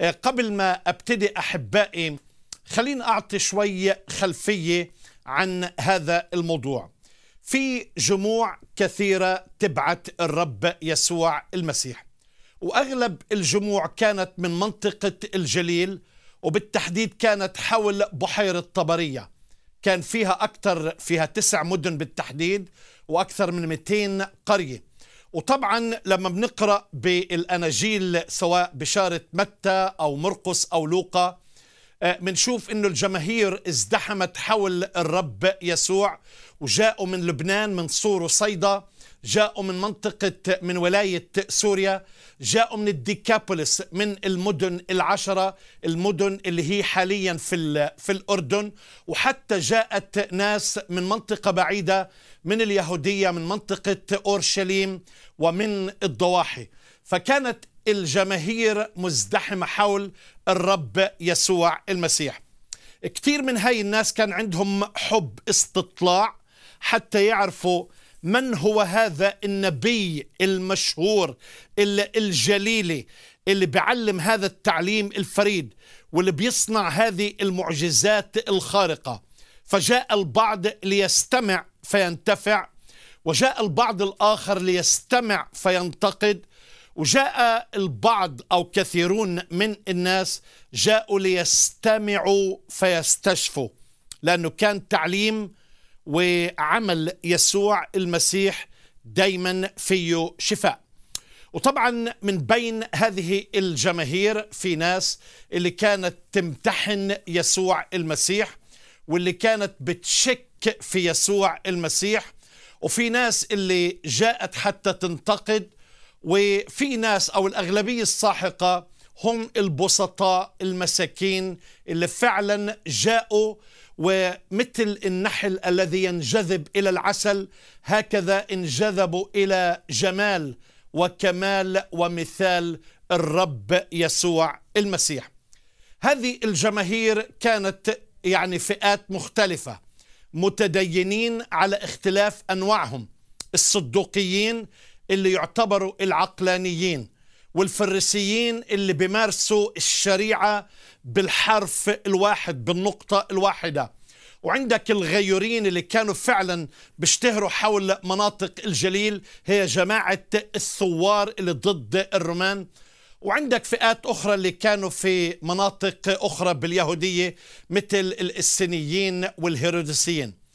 إيه، قبل ما أبتدي أحبائي خليني أعطي شوية خلفية عن هذا الموضوع في جموع كثيرة تبعت الرب يسوع المسيح وأغلب الجموع كانت من منطقة الجليل وبالتحديد كانت حول بحيرة طبرية كان فيها أكثر فيها تسع مدن بالتحديد وأكثر من 200 قرية وطبعا لما بنقرا بالاناجيل سواء بشاره متى او مرقس او لوقا بنشوف آه، انه الجماهير ازدحمت حول الرب يسوع وجاءوا من لبنان من صور وصيدا جاءوا من منطقة من ولاية سوريا جاءوا من الديكابوليس من المدن العشرة المدن اللي هي حاليا في, في الأردن وحتى جاءت ناس من منطقة بعيدة من اليهودية من منطقة أورشليم ومن الضواحي فكانت الجماهير مزدحمة حول الرب يسوع المسيح كثير من هاي الناس كان عندهم حب استطلاع حتى يعرفوا من هو هذا النبي المشهور الجليلي اللي بيعلم هذا التعليم الفريد واللي بيصنع هذه المعجزات الخارقة فجاء البعض ليستمع فينتفع وجاء البعض الآخر ليستمع فينتقد وجاء البعض أو كثيرون من الناس جاءوا ليستمعوا فيستشفوا لأنه كان تعليم وعمل يسوع المسيح دايما فيه شفاء وطبعا من بين هذه الجماهير في ناس اللي كانت تمتحن يسوع المسيح واللي كانت بتشك في يسوع المسيح وفي ناس اللي جاءت حتى تنتقد وفي ناس او الاغلبيه الساحقه هم البسطاء المساكين اللي فعلا جاءوا ومثل النحل الذي ينجذب الى العسل هكذا انجذبوا الى جمال وكمال ومثال الرب يسوع المسيح. هذه الجماهير كانت يعني فئات مختلفه متدينين على اختلاف انواعهم الصدوقيين اللي يعتبروا العقلانيين والفريسيين اللي بيمارسوا الشريعه بالحرف الواحد بالنقطه الواحده وعندك الغيورين اللي كانوا فعلا بيشتهروا حول مناطق الجليل هي جماعة الثوار اللي ضد الرومان وعندك فئات أخرى اللي كانوا في مناطق أخرى باليهودية مثل السنيين والهيرودسيين